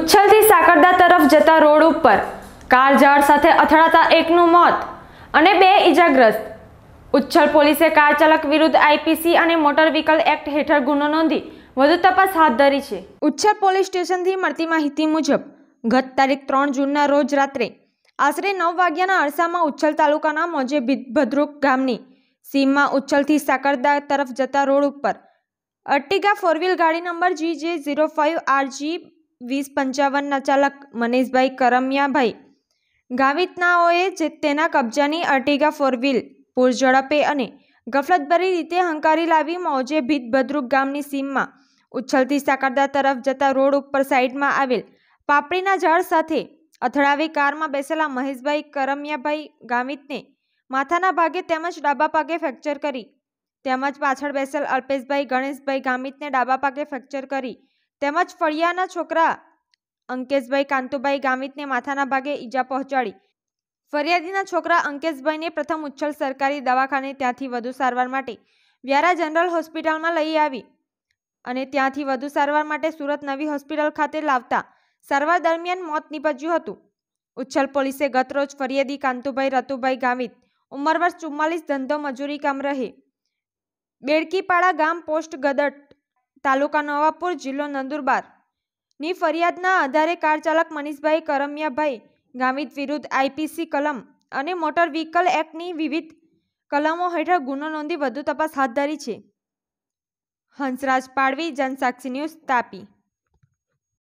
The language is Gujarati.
ઉચ્છલથી સાકરદા તરફ જતા રોડ ઉપર કાર ઝાડ સાથે અથડાતા એકનું મોત અને બે ઈજાગ્રસ્ત ઉચ્છલ પોલીસે કાર ચાલક વિરુદ્ધ આઈપીસી અને મોટર વ્હીકલ એક્ટ હેઠળ ગુનો નોંધી વધુ તપાસ હાથ ધરી છે ઉચ્છલ પોલીસ સ્ટેશનથી મળતી માહિતી મુજબ ગત તારીખ ત્રણ જૂનના રોજ રાત્રે આશરે નવ વાગ્યાના અરસામાં ઉચ્છલ તાલુકાના મોજે ભદ્રુક ગામની સીમમાં ઉચ્છલથી સાકરદા તરફ જતા રોડ ઉપર અર્ટિગા ફોર વ્હીલ ગાડી number G J zero five R G વીસ પંચાવનના ચાલક મનીષભાઈ કરમિયાભાઈ ગાવિતનાઓએ જે તેના કબજાની અર્ટિગા ફોર વ્હીલ પૂર ઝડપે અને ગફલતભરી રીતે હંકારી લાવી મોજે ભીતભદ્રુક ગામની સીમમાં ઉછળતી સાકરદા તરફ જતા રોડ ઉપર સાઈડમાં આવેલ પાપડીના ઝાડ સાથે અથડાવી કારમાં બેસેલા મહેશભાઈ કરમિયાભાઈ ગામિતને માથાના ભાગે તેમજ ડાબા ભાગે ફ્રેક્ચર કરી તેમજ પાછળ બેસેલ અલ્પેશભાઈ ગણેશભાઈ ગામિતને ડાબા ભાગે ફ્રેક્ચર કરી તેમજ ફળિયાના છોકરા અંકેશભાઈ કાંતુભાઈ ગામિતને માથાના ભાગે ઈજા પહોંચાડી ફરિયાદીના છોકરા અંકેશભાઈને પ્રથમ ઉચ્છલ સરકારી દવાખાને ત્યાંથી વધુ સારવાર માટે વ્યારા જનરલ હોસ્પિટલમાં લઈ આવી અને ત્યાંથી વધુ સારવાર માટે સુરત નવી હોસ્પિટલ ખાતે લાવતા સારવાર દરમિયાન મોત નીપજ્યું હતું ઉચ્છલ પોલીસે ગતરોજ ફરિયાદી કાંતુભાઈ રતુભાઈ ગામિત ઉંમર વર્ષ ચુમ્માલીસ ધંધો મજૂરી કામ રહે બેડકીપાડા ગામ પોસ્ટ ગદટ તાલુકા નવાપુર જિલ્લો નંદુરબાર ની ફરિયાદના આધારે કાર ચાલક મનીષભાઈ કરમિયાભાઈ ગામિત વિરુદ્ધ આઈપીસી કલમ અને મોટર વ્હીકલ એક્ટની વિવિધ કલમો હેઠળ ગુનો નોંધી વધુ તપાસ હાથ ધરી છે હંસરાજ પાડવી જનસાક્ષી ન્યૂઝ તાપી